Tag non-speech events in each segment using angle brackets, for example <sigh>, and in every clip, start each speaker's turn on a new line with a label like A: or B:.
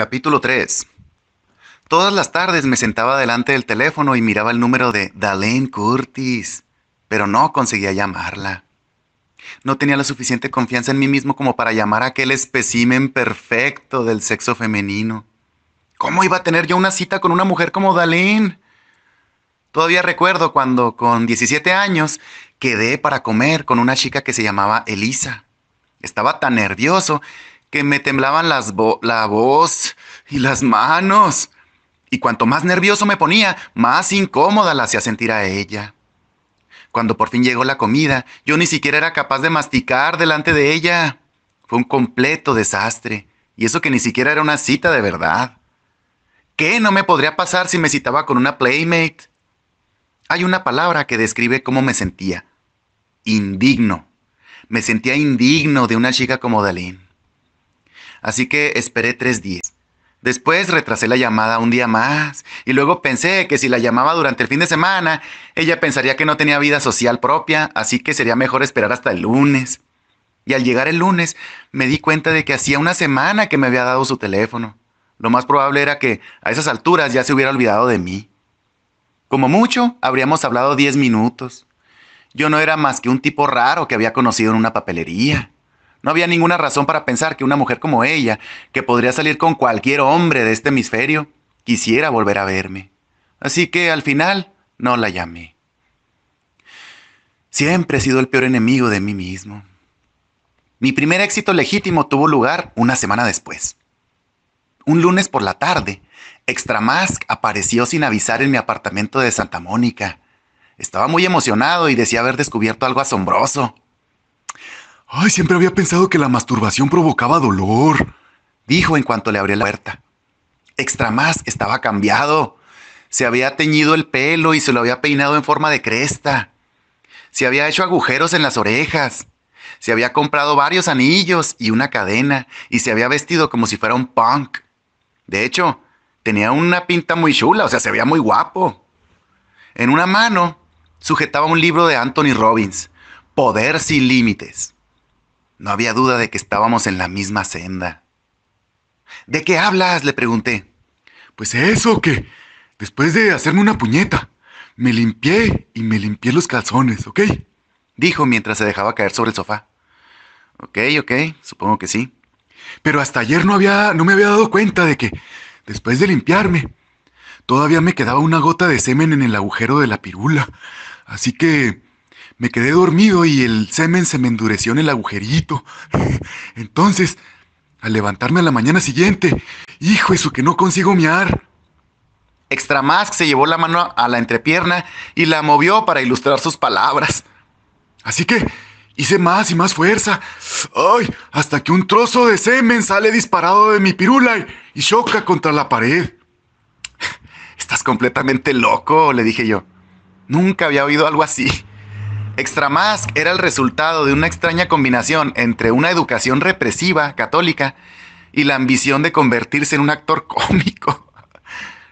A: Capítulo 3. Todas las tardes me sentaba delante del teléfono y miraba el número de Dalene Curtis, pero no conseguía llamarla. No tenía la suficiente confianza en mí mismo como para llamar a aquel espécimen perfecto del sexo femenino. ¿Cómo iba a tener yo una cita con una mujer como Dalene? Todavía recuerdo cuando, con 17 años, quedé para comer con una chica que se llamaba Elisa. Estaba tan nervioso que me temblaban las la voz y las manos. Y cuanto más nervioso me ponía, más incómoda la hacía sentir a ella. Cuando por fin llegó la comida, yo ni siquiera era capaz de masticar delante de ella. Fue un completo desastre, y eso que ni siquiera era una cita de verdad. ¿Qué no me podría pasar si me citaba con una playmate? Hay una palabra que describe cómo me sentía. Indigno. Me sentía indigno de una chica como Dalín así que esperé tres días. Después retrasé la llamada un día más y luego pensé que si la llamaba durante el fin de semana, ella pensaría que no tenía vida social propia, así que sería mejor esperar hasta el lunes. Y al llegar el lunes me di cuenta de que hacía una semana que me había dado su teléfono. Lo más probable era que a esas alturas ya se hubiera olvidado de mí. Como mucho, habríamos hablado diez minutos. Yo no era más que un tipo raro que había conocido en una papelería. No había ninguna razón para pensar que una mujer como ella, que podría salir con cualquier hombre de este hemisferio, quisiera volver a verme. Así que al final no la llamé. Siempre he sido el peor enemigo de mí mismo. Mi primer éxito legítimo tuvo lugar una semana después. Un lunes por la tarde, Extramask apareció sin avisar en mi apartamento de Santa Mónica. Estaba muy emocionado y decía haber descubierto algo asombroso. Ay, siempre había pensado que la masturbación provocaba dolor, dijo en cuanto le abrió la puerta. Extra más estaba cambiado. Se había teñido el pelo y se lo había peinado en forma de cresta. Se había hecho agujeros en las orejas. Se había comprado varios anillos y una cadena y se había vestido como si fuera un punk. De hecho, tenía una pinta muy chula, o sea, se veía muy guapo. En una mano sujetaba un libro de Anthony Robbins, Poder sin Límites. No había duda de que estábamos en la misma senda. ¿De qué hablas? le pregunté. Pues eso, que después de hacerme una puñeta, me limpié y me limpié los calzones, ¿ok? Dijo mientras se dejaba caer sobre el sofá. Ok, ok, supongo que sí. Pero hasta ayer no, había, no me había dado cuenta de que, después de limpiarme, todavía me quedaba una gota de semen en el agujero de la pirula. Así que me quedé dormido y el semen se me endureció en el agujerito. <laughs> Entonces, al levantarme a la mañana siguiente, hijo, eso que no consigo miar. Extramask se llevó la mano a la entrepierna y la movió para ilustrar sus palabras. Así que hice más y más fuerza. ¡Ay! Hasta que un trozo de semen sale disparado de mi pirula y choca contra la pared. Estás completamente loco, le dije yo. Nunca había oído algo así. Extra Mask era el resultado de una extraña combinación entre una educación represiva católica y la ambición de convertirse en un actor <laughs> cómico.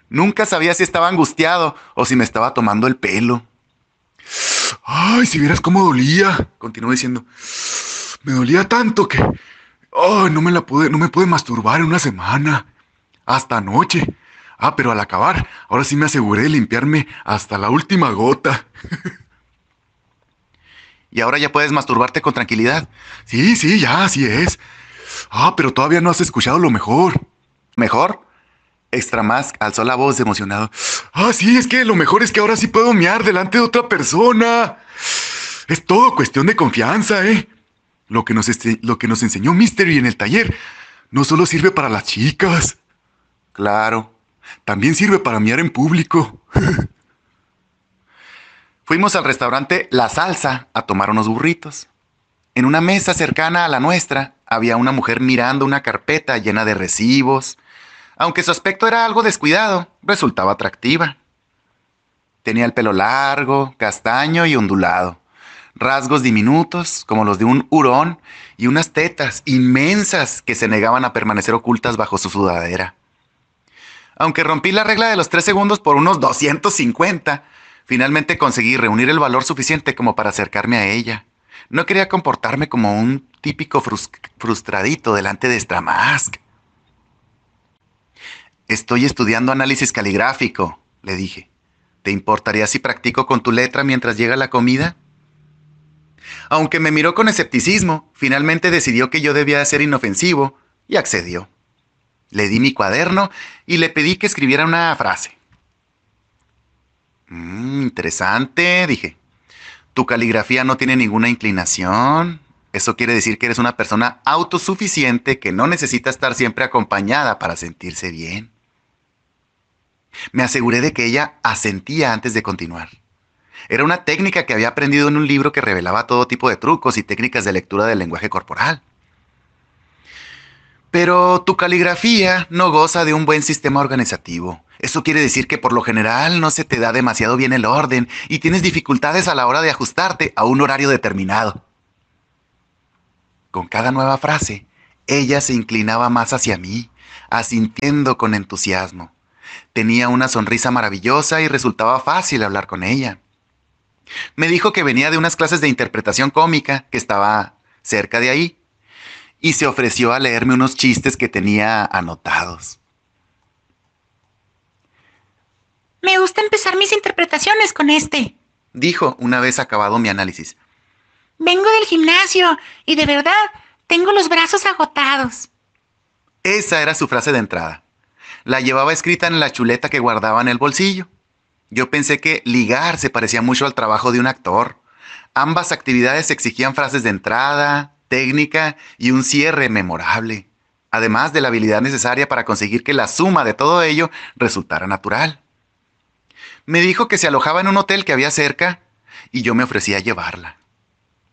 A: Nunca sabía si estaba angustiado o si me estaba tomando el pelo. Ay, si vieras cómo dolía, continuó diciendo. Me dolía tanto que ay, no me la pude, no me pude masturbar en una semana. Hasta anoche. Ah, pero al acabar, ahora sí me aseguré de limpiarme hasta la última gota. <laughs> y ahora ya puedes masturbarte con tranquilidad. Sí, sí, ya, así es. Ah, pero todavía no has escuchado lo mejor. ¿Mejor? extra más. alzó la voz emocionado. Ah, sí, es que lo mejor es que ahora sí puedo miar delante de otra persona. Es todo cuestión de confianza, ¿eh? Lo que nos, este, lo que nos enseñó Mystery en el taller no solo sirve para las chicas. Claro, también sirve para miar en público. <laughs> Fuimos al restaurante La Salsa a tomar unos burritos. En una mesa cercana a la nuestra había una mujer mirando una carpeta llena de recibos. Aunque su aspecto era algo descuidado, resultaba atractiva. Tenía el pelo largo, castaño y ondulado, rasgos diminutos como los de un hurón y unas tetas inmensas que se negaban a permanecer ocultas bajo su sudadera aunque rompí la regla de los tres segundos por unos 250, Finalmente conseguí reunir el valor suficiente como para acercarme a ella. No quería comportarme como un típico frustradito delante de Stramask. Estoy estudiando análisis caligráfico, le dije. ¿Te importaría si practico con tu letra mientras llega la comida? Aunque me miró con escepticismo, finalmente decidió que yo debía ser inofensivo y accedió. Le di mi cuaderno y le pedí que escribiera una frase. Mm, interesante, dije. Tu caligrafía no tiene ninguna inclinación. Eso quiere decir que eres una persona autosuficiente que no necesita estar siempre acompañada para sentirse bien. Me aseguré de que ella asentía antes de continuar. Era una técnica que había aprendido en un libro que revelaba todo tipo de trucos y técnicas de lectura del lenguaje corporal. Pero tu caligrafía no goza de un buen sistema organizativo. Eso quiere decir que por lo general no se te da demasiado bien el orden y tienes dificultades a la hora de ajustarte a un horario determinado. Con cada nueva frase, ella se inclinaba más hacia mí, asintiendo con entusiasmo. Tenía una sonrisa maravillosa y resultaba fácil hablar con ella. Me dijo que venía de unas clases de interpretación cómica que estaba cerca de ahí y se ofreció a leerme unos chistes que tenía anotados. Me gusta empezar mis interpretaciones con este, dijo una vez acabado mi análisis. Vengo del gimnasio y de verdad tengo los brazos agotados. Esa era su frase de entrada. La llevaba escrita en la chuleta que guardaba en el bolsillo. Yo pensé que ligar se parecía mucho al trabajo de un actor. Ambas actividades exigían frases de entrada, técnica y un cierre memorable, además de la habilidad necesaria para conseguir que la suma de todo ello resultara natural. Me dijo que se alojaba en un hotel que había cerca y yo me ofrecí a llevarla.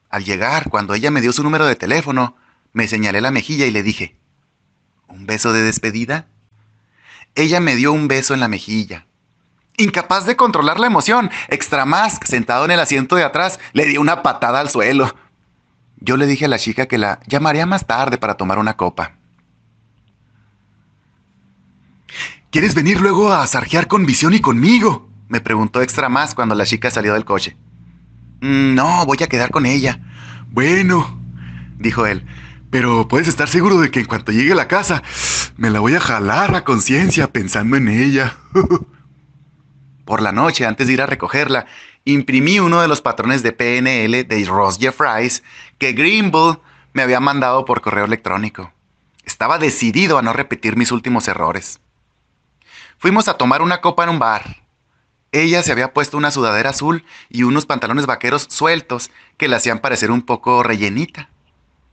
A: Al llegar, cuando ella me dio su número de teléfono, me señalé la mejilla y le dije, ¿un beso de despedida? Ella me dio un beso en la mejilla. Incapaz de controlar la emoción, extra más sentado en el asiento de atrás, le dio una patada al suelo. Yo le dije a la chica que la llamaría más tarde para tomar una copa. ¿Quieres venir luego a zarjear con Visión y conmigo? me preguntó extra más cuando la chica salió del coche. Mm, no, voy a quedar con ella. Bueno, dijo él, pero puedes estar seguro de que en cuanto llegue a la casa, me la voy a jalar a conciencia pensando en ella. <laughs> Por la noche, antes de ir a recogerla, imprimí uno de los patrones de PNL de Ross Jeffries que Grimble me había mandado por correo electrónico. Estaba decidido a no repetir mis últimos errores. Fuimos a tomar una copa en un bar. Ella se había puesto una sudadera azul y unos pantalones vaqueros sueltos que la hacían parecer un poco rellenita.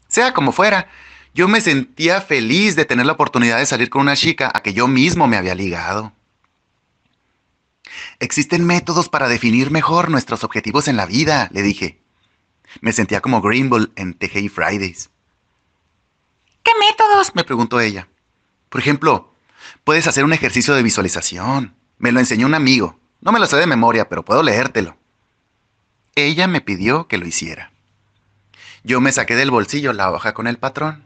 A: Sea como fuera, yo me sentía feliz de tener la oportunidad de salir con una chica a que yo mismo me había ligado. Existen métodos para definir mejor nuestros objetivos en la vida, le dije. Me sentía como Greenbull en TG Fridays. ¿Qué métodos? me preguntó ella. Por ejemplo, puedes hacer un ejercicio de visualización. Me lo enseñó un amigo. No me lo sé de memoria, pero puedo leértelo. Ella me pidió que lo hiciera. Yo me saqué del bolsillo la hoja con el patrón.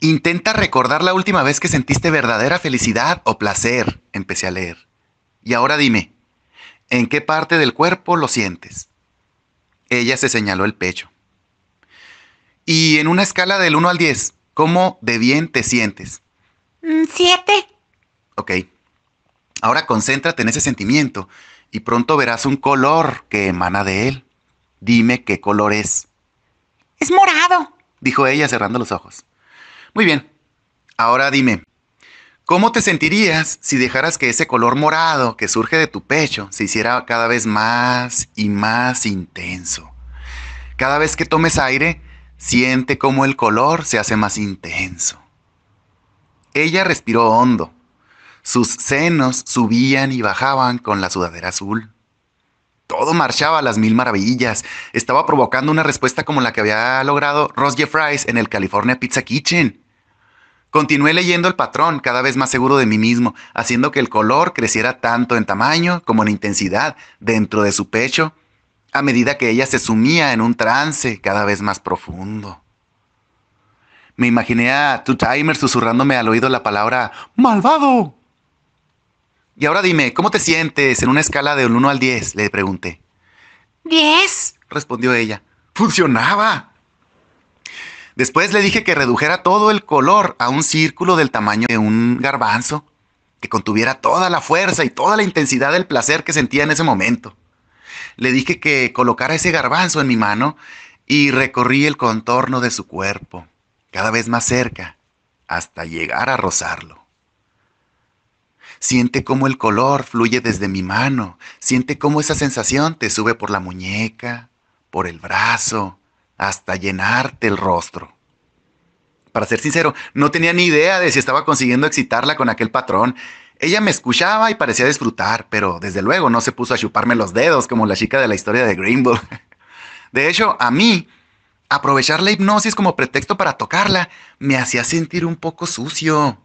A: Intenta recordar la última vez que sentiste verdadera felicidad o placer, empecé a leer. Y ahora dime, ¿en qué parte del cuerpo lo sientes? Ella se señaló el pecho. Y en una escala del 1 al 10, ¿cómo de bien te sientes? 7. Mm, ok. Ahora concéntrate en ese sentimiento y pronto verás un color que emana de él. Dime qué color es. Es morado, dijo ella cerrando los ojos. Muy bien, ahora dime, ¿cómo te sentirías si dejaras que ese color morado que surge de tu pecho se hiciera cada vez más y más intenso? Cada vez que tomes aire, siente cómo el color se hace más intenso. Ella respiró hondo sus senos subían y bajaban con la sudadera azul. Todo marchaba a las mil maravillas. Estaba provocando una respuesta como la que había logrado Ross Jeffries en el California Pizza Kitchen. Continué leyendo el patrón, cada vez más seguro de mí mismo, haciendo que el color creciera tanto en tamaño como en intensidad dentro de su pecho, a medida que ella se sumía en un trance cada vez más profundo. Me imaginé a Two Timer susurrándome al oído la palabra malvado y ahora dime, ¿cómo te sientes en una escala del 1 al 10? Le pregunté. 10, respondió ella. ¡Funcionaba! Después le dije que redujera todo el color a un círculo del tamaño de un garbanzo, que contuviera toda la fuerza y toda la intensidad del placer que sentía en ese momento. Le dije que colocara ese garbanzo en mi mano y recorrí el contorno de su cuerpo, cada vez más cerca, hasta llegar a rozarlo. Siente cómo el color fluye desde mi mano. Siente cómo esa sensación te sube por la muñeca, por el brazo, hasta llenarte el rostro. Para ser sincero, no tenía ni idea de si estaba consiguiendo excitarla con aquel patrón. Ella me escuchaba y parecía disfrutar, pero desde luego no se puso a chuparme los dedos como la chica de la historia de Greenville. <laughs> De hecho, a mí, aprovechar la hipnosis como pretexto para tocarla me hacía sentir un poco sucio.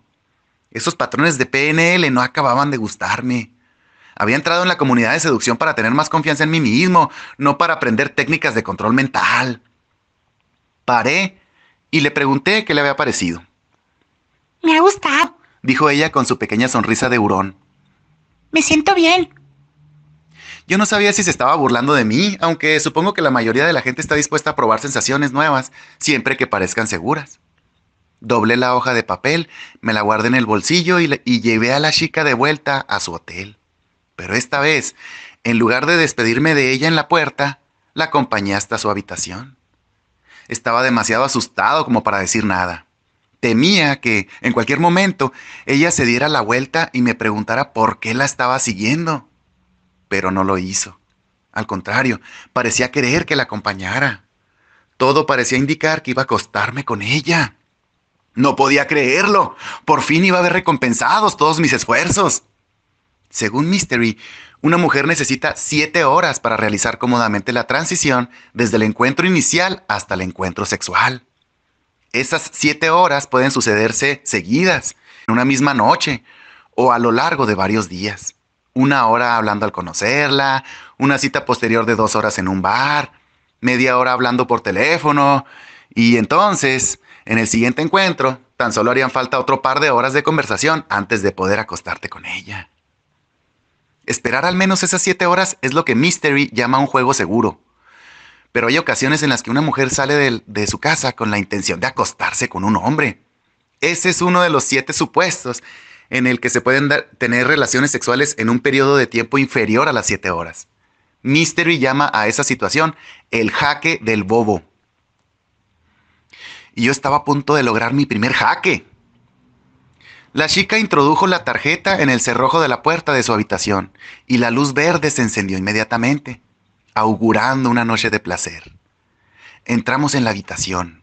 A: Esos patrones de PNL no acababan de gustarme. Había entrado en la comunidad de seducción para tener más confianza en mí mismo, no para aprender técnicas de control mental. Paré y le pregunté qué le había parecido. Me ha gustado, dijo ella con su pequeña sonrisa de hurón. Me siento bien. Yo no sabía si se estaba burlando de mí, aunque supongo que la mayoría de la gente está dispuesta a probar sensaciones nuevas, siempre que parezcan seguras doblé la hoja de papel, me la guardé en el bolsillo y, llevé a la chica de vuelta a su hotel. Pero esta vez, en lugar de despedirme de ella en la puerta, la acompañé hasta su habitación. Estaba demasiado asustado como para decir nada. Temía que, en cualquier momento, ella se diera la vuelta y me preguntara por qué la estaba siguiendo. Pero no lo hizo. Al contrario, parecía querer que la acompañara. Todo parecía indicar que iba a acostarme con ella. No podía creerlo. Por fin iba a ver recompensados todos mis esfuerzos. Según Mystery, una mujer necesita siete horas para realizar cómodamente la transición desde el encuentro inicial hasta el encuentro sexual. Esas siete horas pueden sucederse seguidas, en una misma noche o a lo largo de varios días. Una hora hablando al conocerla, una cita posterior de dos horas en un bar, media hora hablando por teléfono, y entonces en el siguiente encuentro, tan solo harían falta otro par de horas de conversación antes de poder acostarte con ella. Esperar al menos esas siete horas es lo que Mystery llama un juego seguro. Pero hay ocasiones en las que una mujer sale de, su casa con la intención de acostarse con un hombre. Ese es uno de los siete supuestos en el que se pueden tener relaciones sexuales en un periodo de tiempo inferior a las siete horas. Mystery llama a esa situación el jaque del bobo y yo estaba a punto de lograr mi primer jaque. La chica introdujo la tarjeta en el cerrojo de la puerta de su habitación y la luz verde se encendió inmediatamente, augurando una noche de placer. Entramos en la habitación.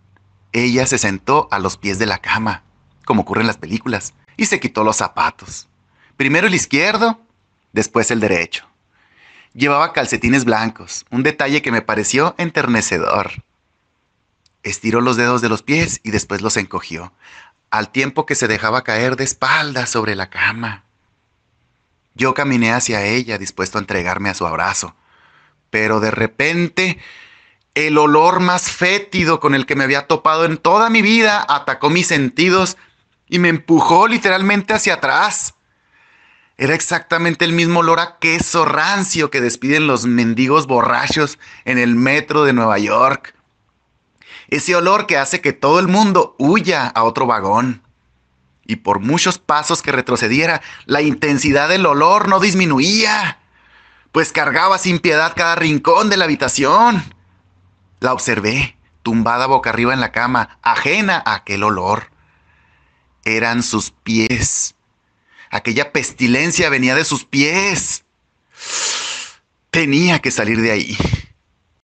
A: Ella se sentó a los pies de la cama, como ocurre en las películas, y se quitó los zapatos. Primero el izquierdo, después el derecho. Llevaba calcetines blancos, un detalle que me pareció enternecedor estiró los dedos de los pies y después los encogió, al tiempo que se dejaba caer de espaldas sobre la cama. Yo caminé hacia ella, dispuesto a entregarme a su abrazo, pero de repente el olor más fétido con el que me había topado en toda mi vida atacó mis sentidos y me empujó literalmente hacia atrás. Era exactamente el mismo olor a queso rancio que despiden los mendigos borrachos en el metro de Nueva York ese olor que hace que todo el mundo huya a otro vagón. Y por muchos pasos que retrocediera, la intensidad del olor no disminuía, pues cargaba sin piedad cada rincón de la habitación. La observé, tumbada boca arriba en la cama, ajena a aquel olor. Eran sus pies. Aquella pestilencia venía de sus pies. Tenía que salir de ahí.